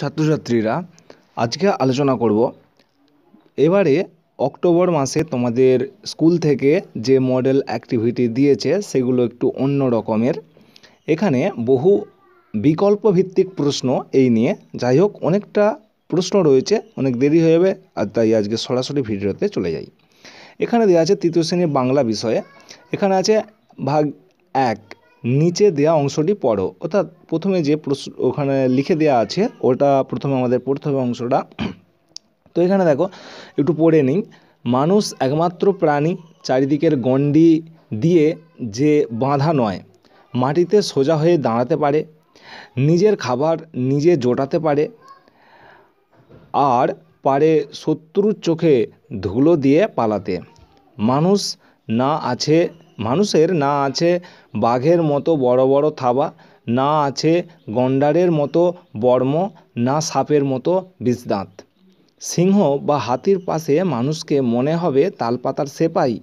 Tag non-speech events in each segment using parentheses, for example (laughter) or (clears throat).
ছাত্রছাত্রীরা আজকে আলোচনা করব এবারে অক্টোবর মাসে তোমাদের স্কুল থেকে যে মডেল অ্যাক্টিভিটি দিয়েছে সেগুলো একটু অন্য রকমের এখানে বহু বিকল্প ভিত্তিক প্রশ্ন এই নিয়ে যাই হোক অনেকটা প্রশ্ন রয়েছে অনেক দেরি হয়ে যাবে আর তাই আজকে সরাসরি ভিডিওতে চলে যাই এখানে দেওয়া আছে তৃতীয় শ্রেণীর বাংলা বিষয়ে এখানে আছে ভাগ এক নিচে দেয়া অংশটি পড়ো অর্থাৎ প্রথমে যে ওখানে লিখে দেয়া আছে ওটা প্রথমে আমাদের পড়তে হবে অংশটা তো এখানে দেখো একটু পড়ে নিই মানুষ একমাত্র প্রাণী চারিদিকের গণ্ডি দিয়ে যে বাঁধা নয় মাটিতে সোজা হয়ে দাঁড়াতে পারে নিজের খাবার নিজে জোটাতে পারে আর পারে শত্রুর চোখে ধুলো দিয়ে পালাতে মানুষ না আছে মানুষের না আছে বাঘের মতো বড় বড় থাবা না আছে গণ্ডারের মতো বর্ম না সাপের মতো বিষদাঁত সিংহ বা হাতির পাশে মানুষকে মনে হবে তালপাতার সেপাই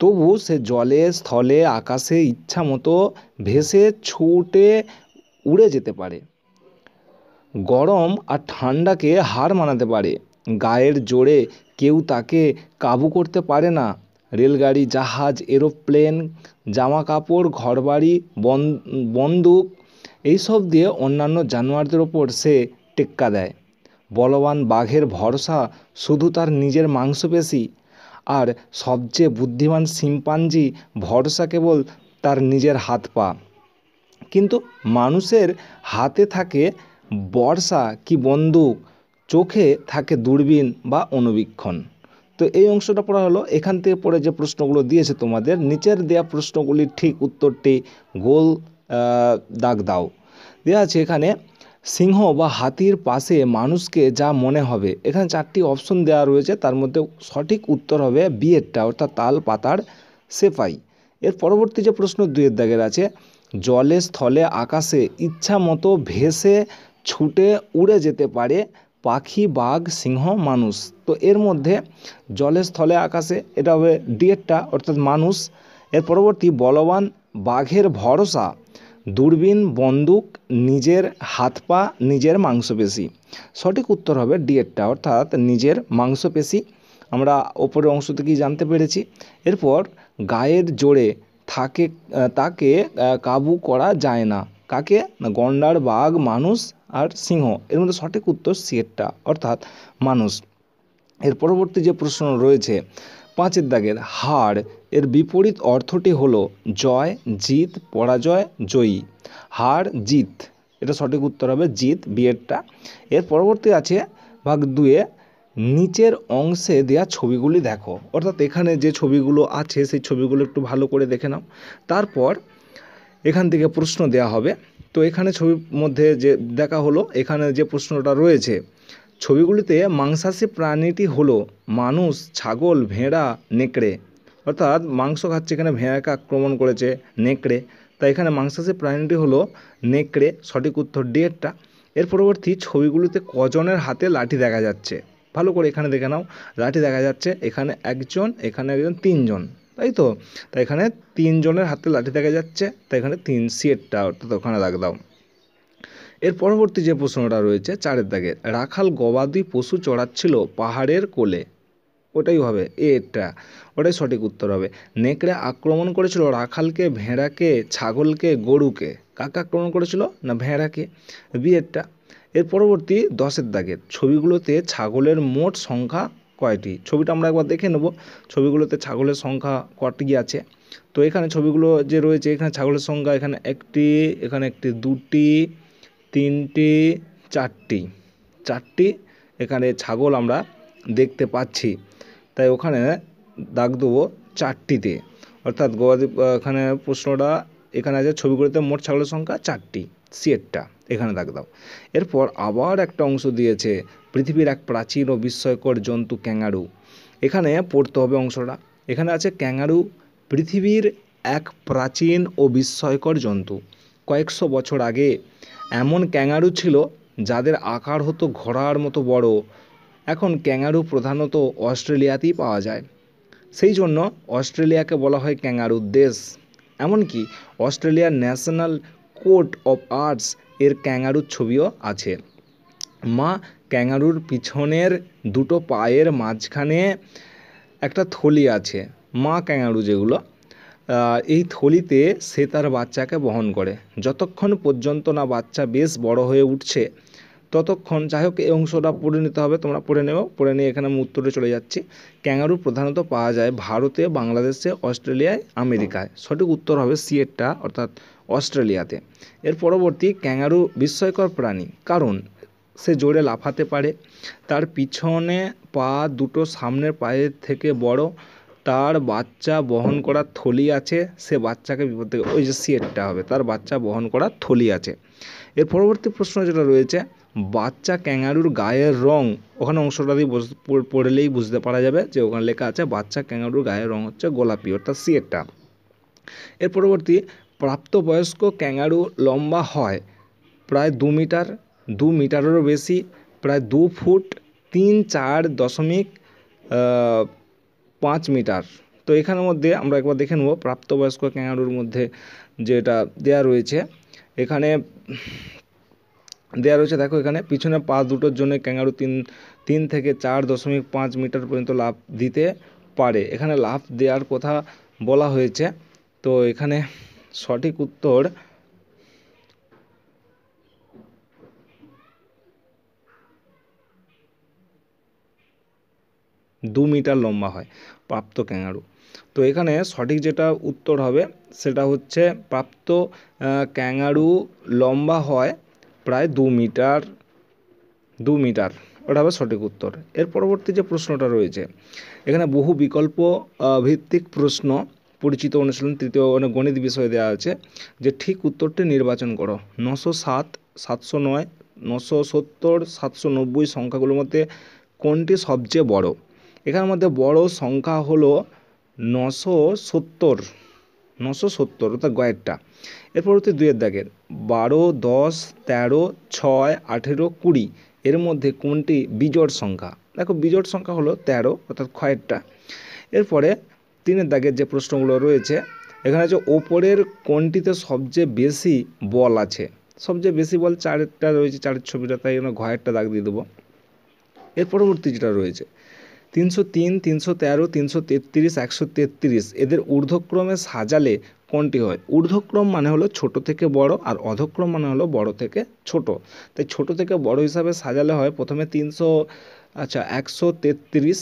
তবু সে জলে স্থলে আকাশে ইচ্ছা মতো ভেসে ছুটে উড়ে যেতে পারে গরম আর ঠান্ডাকে হার মানাতে পারে গায়ের জোরে কেউ তাকে কাবু করতে পারে না রেলগাড়ি জাহাজ এরোপ্লেন জামাকাপড় ঘরবাড়ি বন বন্দুক এইসব দিয়ে অন্যান্য জানোয়ারদের ওপর সে টেক্কা দেয় বলবান বাঘের ভরসা শুধু তার নিজের মাংসপেশি আর সবচেয়ে বুদ্ধিমান শিম্পাঞ্জি ভরসা কেবল তার নিজের হাত পা কিন্তু মানুষের হাতে থাকে বর্ষা কি বন্দুক চোখে থাকে দূরবীন বা অনুবীক্ষণ তো এই অংশটা পড়া হলো এখান থেকে পড়ে যে প্রশ্নগুলো দিয়েছে তোমাদের নিচের দেয়া প্রশ্নগুলির ঠিক উত্তরটি গোল দাগ দাও দেওয়া আছে এখানে সিংহ বা হাতির পাশে মানুষকে যা মনে হবে এখানে চারটি অপশন দেওয়া রয়েছে তার মধ্যে সঠিক উত্তর হবে বিয়েরটা অর্থাৎ তাল পাতার সেফাই এর পরবর্তী যে প্রশ্ন দুয়ের দাগের আছে জলে স্থলে আকাশে ইচ্ছা মতো ভেসে ছুটে উড়ে যেতে পারে পাখি বাঘ সিংহ মানুষ তো এর মধ্যে জলে স্থলে আকাশে এটা হবে ডিয়েটটা অর্থাৎ মানুষ এর পরবর্তী বলবান বাঘের ভরসা দূরবীন বন্দুক নিজের হাত পা নিজের মাংসপেশি সঠিক উত্তর হবে ডিয়েরটা অর্থাৎ নিজের মাংসপেশি আমরা ওপরের অংশ থেকেই জানতে পেরেছি এরপর গায়ের জোরে থাকে তাকে কাবু করা যায় না কাকে গন্ডার বাঘ মানুষ আর সিংহ এর মধ্যে সঠিক উত্তর সিয়েটটা অর্থাৎ মানুষ এর পরবর্তী যে প্রশ্ন রয়েছে পাঁচের দাগের হার এর বিপরীত অর্থটি হলো জয় জিত পরাজয় জয়ী হার জিত এটা সঠিক উত্তর হবে জিত বিয়েরটা এর পরবর্তী আছে ভাগ দুয়ে নিচের অংশে দেয়া ছবিগুলি দেখো অর্থাৎ এখানে যে ছবিগুলো আছে সেই ছবিগুলো একটু ভালো করে দেখে নাও তারপর এখান থেকে প্রশ্ন দেয়া হবে তো এখানে ছবির মধ্যে যে দেখা হলো এখানে যে প্রশ্নটা রয়েছে ছবিগুলিতে মাংসাশী প্রাণীটি হলো মানুষ ছাগল ভেড়া নেকড়ে অর্থাৎ মাংস খাচ্ছে এখানে ভেড়াকে আক্রমণ করেছে নেকড়ে তাই এখানে মাংসাশী প্রাণীটি হলো নেকড়ে সঠিক উত্তর ডিয়েরটা এর পরবর্তী ছবিগুলিতে কজনের হাতে লাঠি দেখা যাচ্ছে ভালো করে এখানে দেখে নাও লাঠি দেখা যাচ্ছে এখানে একজন এখানে একজন তিনজন তাই তো তাই এখানে তিনজনের হাতে লাঠি দেখা যাচ্ছে তাই এখানে তিন সিয়েটটা অর্থাৎ ওখানে দাগ দাও এর পরবর্তী যে প্রশ্নটা রয়েছে চারের দাগে রাখাল গবাদি পশু চড়াচ্ছিল পাহাড়ের কোলে ওটাই হবে এটা ওটাই সঠিক উত্তর হবে নেকড়ে আক্রমণ করেছিল রাখালকে ভেড়াকে ছাগলকে গরুকে কাকে আক্রমণ করেছিল না ভেড়াকে বিয়েরটা এর পরবর্তী দশের দাগে ছবিগুলোতে ছাগলের মোট সংখ্যা কয়টি ছবিটা আমরা একবার দেখে নেব ছবিগুলোতে ছাগলের সংখ্যা কটি আছে তো এখানে ছবিগুলো যে রয়েছে এখানে ছাগলের সংখ্যা এখানে একটি এখানে একটি দুটি তিনটি চারটি চারটি এখানে ছাগল আমরা দেখতে পাচ্ছি তাই ওখানে দাগ দেবো চারটিতে অর্থাৎ গবাদি এখানে প্রশ্নটা এখানে আছে ছবিগুলোতে মোট ছাগলের সংখ্যা চারটি সিয়েটটা এখানে দাগ দাও এরপর আবার একটা অংশ দিয়েছে পৃথিবীর এক প্রাচীন ও বিস্ময়কর জন্তু ক্যাঙ্গারু এখানে পড়তে হবে অংশটা এখানে আছে ক্যাঙ্গারু পৃথিবীর এক প্রাচীন ও বিস্ময়কর জন্তু কয়েকশো বছর আগে এমন ক্যাঙ্গারু ছিল যাদের আকার হতো ঘোড়ার মতো বড় এখন ক্যাঙ্গারু প্রধানত অস্ট্রেলিয়াতেই পাওয়া যায় সেই জন্য অস্ট্রেলিয়াকে বলা হয় ক্যাঙ্গারুর দেশ এমনকি অস্ট্রেলিয়ার ন্যাশনাল কোর্ট অফ আর্টস এর ক্যাঙ্গারুর ছবিও আছে মা ক্যাঙ্গারুর পিছনের দুটো পায়ের মাঝখানে একটা থলি আছে মা ক্যাঙ্গারু যেগুলো এই থলিতে সে তার বাচ্চাকে বহন করে যতক্ষণ পর্যন্ত না বাচ্চা বেশ বড় হয়ে উঠছে ততক্ষণ যাই হোক এই অংশটা পড়ে নিতে হবে তোমরা পড়ে নেও পড়ে নিয়ে এখানে আমি উত্তরে চলে যাচ্ছি ক্যাঙ্গারু প্রধানত পাওয়া যায় ভারতে বাংলাদেশে অস্ট্রেলিয়ায় আমেরিকায় সঠিক উত্তর হবে সিয়েটটা অর্থাৎ অস্ট্রেলিয়াতে এর পরবর্তী ক্যাঙ্গারু বিস্ময়কর প্রাণী কারণ সে জোরে লাফাতে পারে তার পিছনে পা দুটো সামনের পায়ের থেকে বড়ো তার বাচ্চা বহন করার থলি আছে সে বাচ্চাকে বিপদ থেকে ওই যে সিয়েটটা হবে তার বাচ্চা বহন করার থলি আছে এর পরবর্তী প্রশ্ন যেটা রয়েছে বাচ্চা ক্যাঙ্গারুর গায়ের রং ওখানে অংশটা দিয়ে পড়লেই বুঝতে পারা যাবে যে ওখানে লেখা আছে বাচ্চা ক্যাঙ্গারুর গায়ের রং হচ্ছে গোলাপি অর্থাৎ সিয়েটটা এর পরবর্তী প্রাপ্তবয়স্ক ক্যাঙ্গারু লম্বা হয় প্রায় দু মিটার দু মিটারেরও বেশি প্রায় দু ফুট তিন চার দশমিক পাঁচ মিটার তো এখানের মধ্যে আমরা একবার দেখে নেব প্রাপ্তবয়স্ক ক্যাঙারুর মধ্যে যেটা দেয়া রয়েছে এখানে দেয়া রয়েছে দেখো এখানে পিছনে পা দুটোর জন্য ক্যাঙারু তিন তিন থেকে চার দশমিক পাঁচ মিটার পর্যন্ত লাভ দিতে পারে এখানে লাভ দেওয়ার কথা বলা হয়েছে তো এখানে সঠিক উত্তর দু মিটার লম্বা হয় প্রাপ্ত ক্যাঙারু তো এখানে সঠিক যেটা উত্তর হবে সেটা হচ্ছে প্রাপ্ত ক্যাঙারু লম্বা হয় প্রায় দু মিটার দু মিটার ওটা হবে সঠিক উত্তর এর পরবর্তী যে প্রশ্নটা রয়েছে এখানে বহু বিকল্প ভিত্তিক প্রশ্ন পরিচিত অনুশীলন তৃতীয় মানে গণিত বিষয়ে দেওয়া আছে যে ঠিক উত্তরটি নির্বাচন করো নশো সাত সাতশো নয় নশো সত্তর সাতশো নব্বই সংখ্যাগুলোর মধ্যে কোনটি সবচেয়ে বড় এখানের মধ্যে বড় সংখ্যা হলো নশো সত্তর নশো সত্তর অর্থাৎ গয়েরটা এর পরবর্তী দুয়ের দাগের বারো দশ তেরো ছয় আঠেরো কুড়ি এর মধ্যে কোনটি বিজট সংখ্যা দেখো বিজোড় সংখ্যা হলো তেরো অর্থাৎ খয়েরটা এরপরে তিনের দাগের যে প্রশ্নগুলো রয়েছে এখানে হচ্ছে ওপরের কোনটিতে সবচেয়ে বেশি বল আছে সবচেয়ে বেশি বল চারেরটা রয়েছে চারের ছবিটা তাই জন্য ঘয়েরটা দাগ দিয়ে দেবো এর পরবর্তী যেটা রয়েছে তিনশো তিন তিনশো তেরো তিনশো তেত্রিশ একশো তেত্রিশ এদের ঊর্ধ্বক্রমে সাজালে কোনটি হয় ঊর্ধ্বক্রম মানে হলো ছোট থেকে বড় আর অধক্রম মানে হলো বড় থেকে ছোট তাই ছোট থেকে বড় হিসাবে সাজালে হয় প্রথমে তিনশো আচ্ছা একশো তেত্রিশ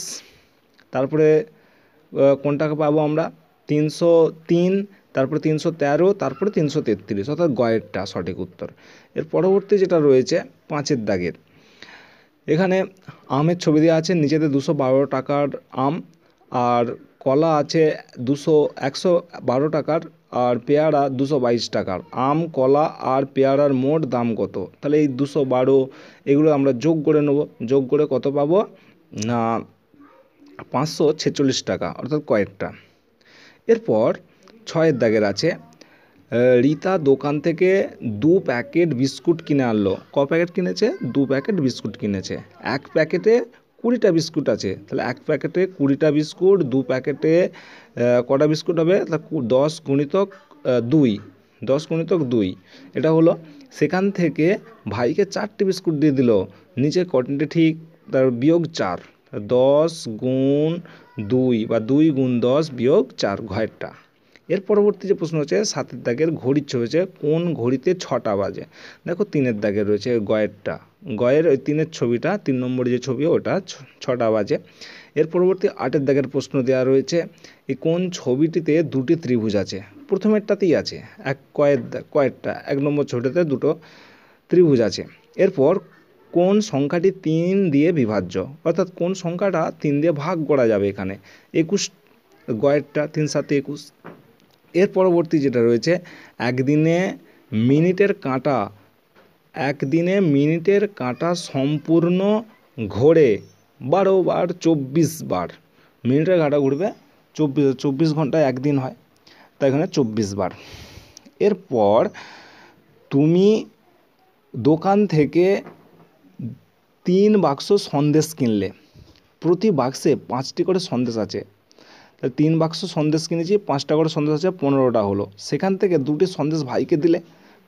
তারপরে কোনটাকে পাবো আমরা তিনশো তিন তারপরে তিনশো তেরো তারপরে তিনশো তেত্রিশ অর্থাৎ গয়েরটা সঠিক উত্তর এর পরবর্তী যেটা রয়েছে পাঁচের দাগের এখানে আমের ছবি দেওয়া আছে নিচেতে দুশো বারো টাকার আম আর কলা আছে দুশো একশো বারো টাকার আর পেয়ারা দুশো বাইশ টাকার আম কলা আর পেয়ারার মোট দাম কত তাহলে এই দুশো বারো এগুলো আমরা যোগ করে নেব যোগ করে কত পাবো না পাঁচশো ছেচল্লিশ টাকা অর্থাৎ কয়েকটা এরপর ছয়ের দাগের আছে রিতা দোকান থেকে দু প্যাকেট বিস্কুট কিনে আনলো ক প্যাকেট কিনেছে দু প্যাকেট বিস্কুট কিনেছে এক প্যাকেটে কুড়িটা বিস্কুট আছে তাহলে এক প্যাকেটে কুড়িটা বিস্কুট দু প্যাকেটে কটা বিস্কুট হবে তা দশ গুণিতক দুই দশ গুণিতক দুই এটা হলো সেখান থেকে ভাইকে চারটি বিস্কুট দিয়ে দিল নিচের কটনটি ঠিক তার বিয়োগ চার দশ গুণ দুই বা দুই গুণ দশ বিয়োগ চার ঘয়েরটা এর পরবর্তী যে প্রশ্ন হচ্ছে সাতের দাগের ঘড়ির ছবি কোন ঘড়িতে ছটা বাজে দেখো তিনের দাগে রয়েছে গয়েরটা গয়ের ওই তিনের ছবিটা তিন নম্বর যে ছবি ওটা ছটা বাজে এর পরবর্তী আটের দাগের প্রশ্ন দেওয়া রয়েছে এই কোন ছবিটিতে দুটি ত্রিভুজ আছে প্রথমেরটাতেই আছে এক কয়ের কয়েরটা এক নম্বর ছবিটাতে দুটো ত্রিভুজ আছে এরপর কোন সংখ্যাটি তিন দিয়ে বিভাজ্য অর্থাৎ কোন সংখ্যাটা তিন দিয়ে ভাগ করা যাবে এখানে একুশ গয়েরটা তিন সাথে একুশ এর পরবর্তী যেটা রয়েছে একদিনে মিনিটের কাঁটা একদিনে মিনিটের কাঁটা সম্পূর্ণ ঘোরে বারো বার চব্বিশ বার মিনিটের কাঁটা ঘুরবে চব্বিশ চব্বিশ ঘন্টায় একদিন হয় তাই এখানে চব্বিশ বার এরপর তুমি দোকান থেকে তিন বাক্স সন্দেশ কিনলে প্রতি বাক্সে পাঁচটি করে সন্দেশ আছে তাহলে তিন বাক্স সন্দেশ কিনেছি পাঁচটা করে সন্দেশ আছে পনেরোটা হলো সেখান থেকে দুটি সন্দেশ ভাইকে দিলে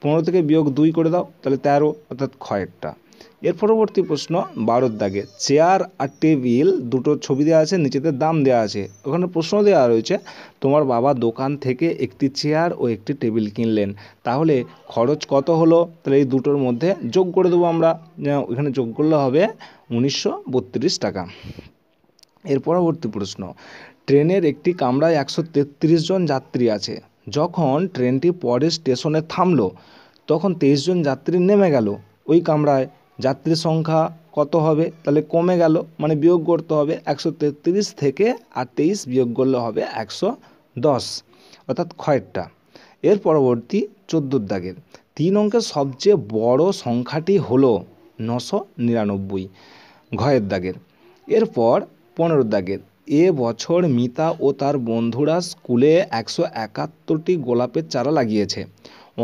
পনেরো থেকে বিয়োগ দুই করে দাও তাহলে তেরো অর্থাৎ খয়েরটা এর পরবর্তী প্রশ্ন বারোর দাগে চেয়ার আর টেবিল দুটো ছবি দেওয়া আছে নিচেতে দাম দেওয়া আছে ওখানে প্রশ্ন দেওয়া রয়েছে তোমার বাবা দোকান থেকে একটি চেয়ার ও একটি টেবিল কিনলেন তাহলে খরচ কত হলো তাহলে এই দুটোর মধ্যে যোগ করে দেবো আমরা এখানে যোগ করলে হবে উনিশশো টাকা এর পরবর্তী প্রশ্ন ট্রেনের একটি কামরায় একশো তেত্রিশ জন যাত্রী আছে যখন ট্রেনটি পরের স্টেশনে থামল তখন তেইশ জন যাত্রী নেমে গেল ওই কামরায় যাত্রীর সংখ্যা কত হবে তাহলে কমে গেল মানে বিয়োগ করতে হবে একশো তেত্রিশ থেকে আর তেইশ বিয়োগ করলে হবে একশো দশ অর্থাৎ ক্ষয়েরটা এর পরবর্তী চোদ্দোর দাগের তিন অঙ্কের সবচেয়ে বড় সংখ্যাটি হলো নশো নিরানব্বই ঘয়ের দাগের এরপর পনেরো দাগের এ বছর মিতা ও তার বন্ধুরা স্কুলে একশো একাত্তরটি গোলাপের চারা লাগিয়েছে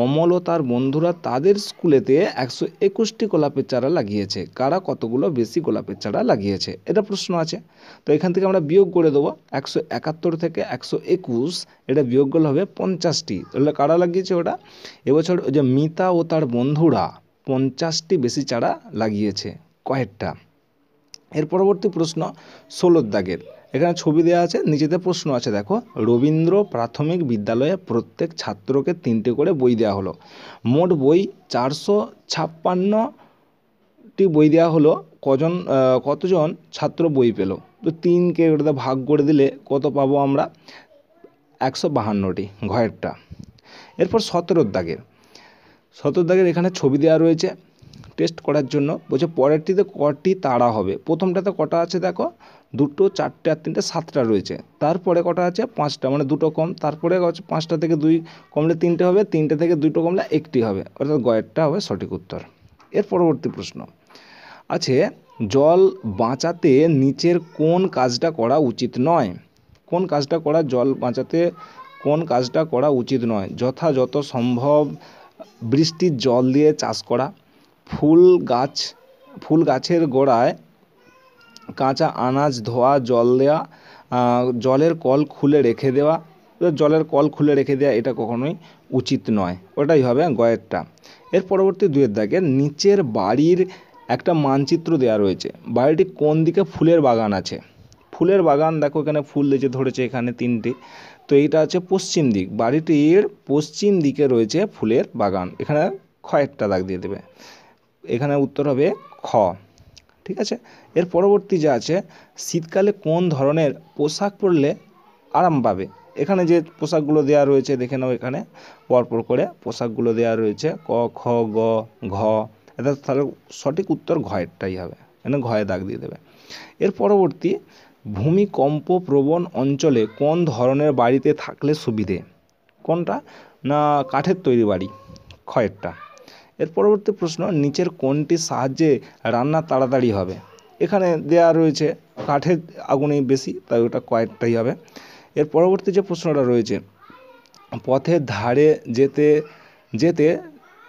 অমল ও তার বন্ধুরা তাদের স্কুলেতে একশো একুশটি গোলাপের চারা লাগিয়েছে কারা কতগুলো বেশি গোলাপের চারা লাগিয়েছে এটা প্রশ্ন আছে তো এখান থেকে আমরা বিয়োগ করে দেবো একশো একাত্তর থেকে একশো একুশ এটা বিয়োগ করলে হবে পঞ্চাশটি তাহলে কারা লাগিয়েছে ওটা এবছর ওই যে মিতা ও তার বন্ধুরা পঞ্চাশটি বেশি চারা লাগিয়েছে কয়েকটা এর পরবর্তী প্রশ্ন ষোলোর দাগের এখানে ছবি দেওয়া আছে নিচেতে প্রশ্ন আছে দেখো রবীন্দ্র প্রাথমিক বিদ্যালয়ে প্রত্যেক ছাত্রকে তিনটে করে বই দেওয়া হলো মোট বই চারশো ছাপ্পান্নটি বই দেওয়া হলো কজন কতজন ছাত্র বই পেল তো তিনকে ওটাতে ভাগ করে দিলে কত পাবো আমরা একশো বাহান্নটি ঘয়েরটা এরপর সতেরোর দাগের সতেরো দাগের এখানে ছবি দেওয়া রয়েছে টেস্ট করার জন্য বলছে পরেরটিতে কটি তারা হবে প্রথমটাতে কটা আছে দেখো দুটো চারটে আর তিনটে সাতটা রয়েছে তারপরে কটা আছে পাঁচটা মানে দুটো কম তারপরে হচ্ছে পাঁচটা থেকে দুই কমলে তিনটে হবে তিনটে থেকে দুটো কমলে একটি হবে অর্থাৎ গয়েরটা হবে সঠিক উত্তর এর পরবর্তী প্রশ্ন আছে জল বাঁচাতে নিচের কোন কাজটা করা উচিত নয় কোন কাজটা করা জল বাঁচাতে কোন কাজটা করা উচিত নয় যথাযথ সম্ভব বৃষ্টির জল দিয়ে চাষ করা ফুল গাছ ফুল গাছের গোড়ায় কাঁচা আনাজ ধোয়া জল দেওয়া জলের কল খুলে রেখে দেওয়া জলের কল খুলে রেখে দেওয়া এটা কখনোই উচিত নয় ওটাই হবে গয়েরটা এর পরবর্তী দুয়ের দাগে নিচের বাড়ির একটা মানচিত্র দেওয়া রয়েছে বাড়িটি কোন দিকে ফুলের বাগান আছে ফুলের বাগান দেখো এখানে ফুল দিয়েছে ধরেছে এখানে তিনটি তো এইটা আছে পশ্চিম দিক বাড়িটির পশ্চিম দিকে রয়েছে ফুলের বাগান এখানে খ একটা দাগ দিয়ে দেবে এখানে উত্তর হবে খ ঠিক আছে এর পরবর্তী যা আছে শীতকালে কোন ধরনের পোশাক পরলে আরাম পাবে এখানে যে পোশাকগুলো দেওয়া রয়েছে দেখে নাও এখানে পরপর করে পোশাকগুলো দেওয়া রয়েছে ক খ গ ঘ এটা তাহলে সঠিক উত্তর ঘয়েরটাই হবে এখানে ঘয়ে দাগ দিয়ে দেবে এর পরবর্তী ভূমিকম্প প্রবণ অঞ্চলে কোন ধরনের বাড়িতে থাকলে সুবিধে কোনটা না কাঠের তৈরি বাড়ি ক্ষয়েরটা এর পরবর্তী প্রশ্ন নিচের কোনটির সাহায্যে রান্না তাড়াতাড়ি হবে এখানে দেয়া রয়েছে কাঠের আগুনেই বেশি তাই ওটা কয়েকটাই হবে এর পরবর্তী যে প্রশ্নটা রয়েছে পথের ধারে যেতে যেতে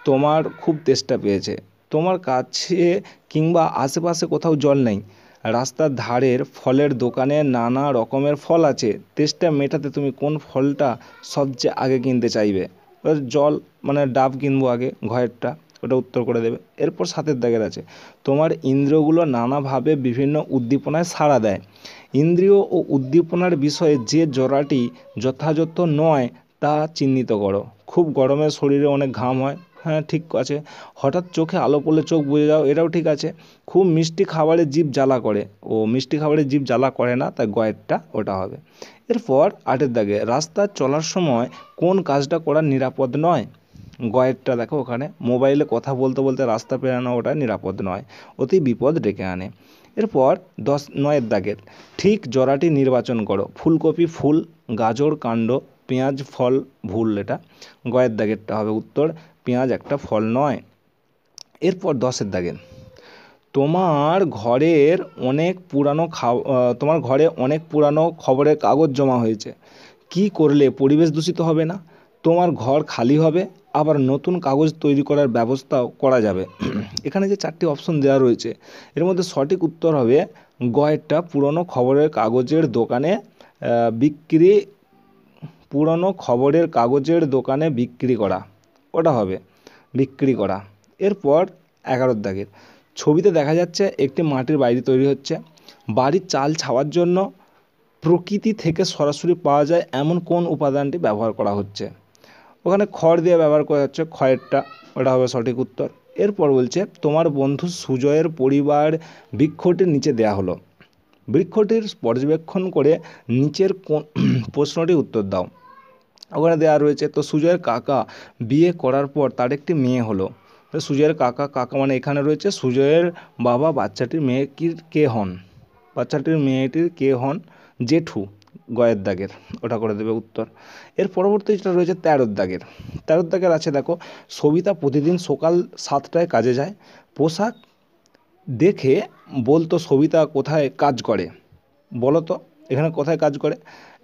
তোমার খুব তেষ্টা পেয়েছে তোমার কাছে কিংবা আশেপাশে কোথাও জল নেই রাস্তার ধারের ফলের দোকানে নানা রকমের ফল আছে তেষ্টা মেটাতে তুমি কোন ফলটা সবচেয়ে আগে কিনতে চাইবে জল মানে ডাব কিনবো আগে ঘরেরটা ওটা উত্তর করে দেবে এরপর সাতের দাগের আছে তোমার ইন্দ্রিয়গুলো নানাভাবে বিভিন্ন উদ্দীপনায় সাড়া দেয় ইন্দ্রিয় ও উদ্দীপনার বিষয়ে যে জরাটি যথাযথ নয় তা চিহ্নিত করো খুব গরমে শরীরে অনেক ঘাম হয় হ্যাঁ ঠিক আছে হঠাৎ চোখে আলো পড়লে চোখ বুঝে যাও এটাও ঠিক আছে খুব মিষ্টি খাবারে জীব জ্বালা করে ও মিষ্টি খাবারে জীব জ্বালা করে না তাই গয়েরটা ওটা হবে এরপর আটের দাগে রাস্তা চলার সময় কোন কাজটা করা নিরাপদ নয় গয়েরটা দেখো ওখানে মোবাইলে কথা বলতে বলতে রাস্তা পেরানো ওটা নিরাপদ নয় অতি বিপদ ডেকে আনে এরপর দশ নয়ের দাগের ঠিক জরাটি নির্বাচন করো ফুলকপি ফুল গাজর কাণ্ড পেঁয়াজ ফল ভুল এটা গয়ের দাগেরটা হবে উত্তর পেঁয়াজ একটা ফল নয় এরপর দশের দাগের তোমার ঘরের অনেক পুরানো তোমার ঘরে অনেক পুরানো খবরের কাগজ জমা হয়েছে কি করলে পরিবেশ দূষিত হবে না তোমার ঘর খালি হবে আবার নতুন কাগজ তৈরি করার ব্যবস্থাও করা যাবে এখানে যে চারটি অপশন দেওয়া রয়েছে এর মধ্যে সঠিক উত্তর হবে গয়েরটা পুরনো খবরের কাগজের দোকানে বিক্রি পুরনো খবরের কাগজের দোকানে বিক্রি করা ওটা হবে বিক্রি করা এরপর এগারোর দাগের ছবিতে দেখা যাচ্ছে একটি মাটির বাড়ি তৈরি হচ্ছে বাড়ির চাল ছাওয়ার জন্য প্রকৃতি থেকে সরাসরি পাওয়া যায় এমন কোন উপাদানটি ব্যবহার করা হচ্ছে ওখানে খড় দিয়ে ব্যবহার করা হচ্ছে খয়েরটা ওটা হবে সঠিক উত্তর এরপর বলছে তোমার বন্ধু সুজয়ের পরিবার বৃক্ষটির নিচে দেয়া হলো বৃক্ষটির পর্যবেক্ষণ করে নিচের কোন (clears throat) প্রশ্নটি উত্তর দাও ওখানে দেওয়া রয়েছে তো সুজয়ের কাকা বিয়ে করার পর তার একটি মেয়ে হলো তো সুজয়ের কাকা কাকা মানে এখানে রয়েছে সুজয়ের বাবা বাচ্চাটির মেয়ে কে হন বাচ্চাটির মেয়েটির কে হন জেঠু গয়ের দাগের ওটা করে দেবে উত্তর এর পরবর্তী যেটা রয়েছে তেরোর দাগের তেরোর দাগের আছে দেখো সবিতা প্রতিদিন সকাল সাতটায় কাজে যায় পোশাক দেখে বলতো সবিতা কোথায় কাজ করে বলো তো এখানে কোথায় কাজ করে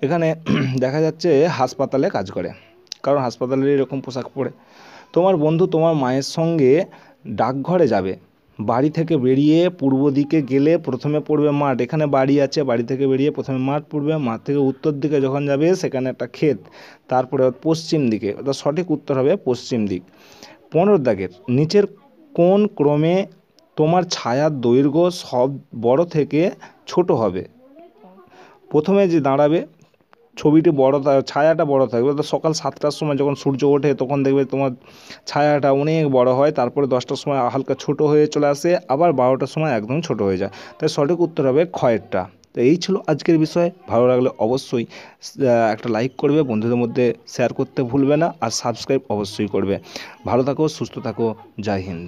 এখানে (clears throat) দেখা যাচ্ছে হাসপাতালে কাজ করে কারণ হাসপাতালে এরকম পোশাক পরে তোমার বন্ধু তোমার মায়ের সঙ্গে ডাকঘরে যাবে বাড়ি থেকে বেরিয়ে পূর্ব দিকে গেলে প্রথমে পড়বে মাঠ এখানে বাড়ি আছে বাড়ি থেকে বেরিয়ে প্রথমে মাঠ পড়বে মাঠ থেকে উত্তর দিকে যখন যাবে সেখানে একটা ক্ষেত তারপরে পশ্চিম দিকে অর্থাৎ সঠিক উত্তর হবে পশ্চিম দিক পনেরো দাগের নিচের কোন ক্রমে তোমার ছায়ার দৈর্ঘ্য সব বড় থেকে ছোট হবে প্রথমে যে দাঁড়াবে ছবিটি বড় ছায়াটা বড় থাকবে তো সকাল সাতটার সময় যখন সূর্য ওঠে তখন দেখবে তোমার ছায়াটা অনেক বড় হয় তারপরে দশটার সময় হালকা ছোট হয়ে চলে আসে আবার বারোটার সময় একদম ছোট হয়ে যায় তাই সঠিক উত্তর হবে ক্ষয়েরটা তো এই ছিল আজকের বিষয় ভালো লাগলে অবশ্যই একটা লাইক করবে বন্ধুদের মধ্যে শেয়ার করতে ভুলবে না আর সাবস্ক্রাইব অবশ্যই করবে ভালো থাকো সুস্থ থাকো জয় হিন্দ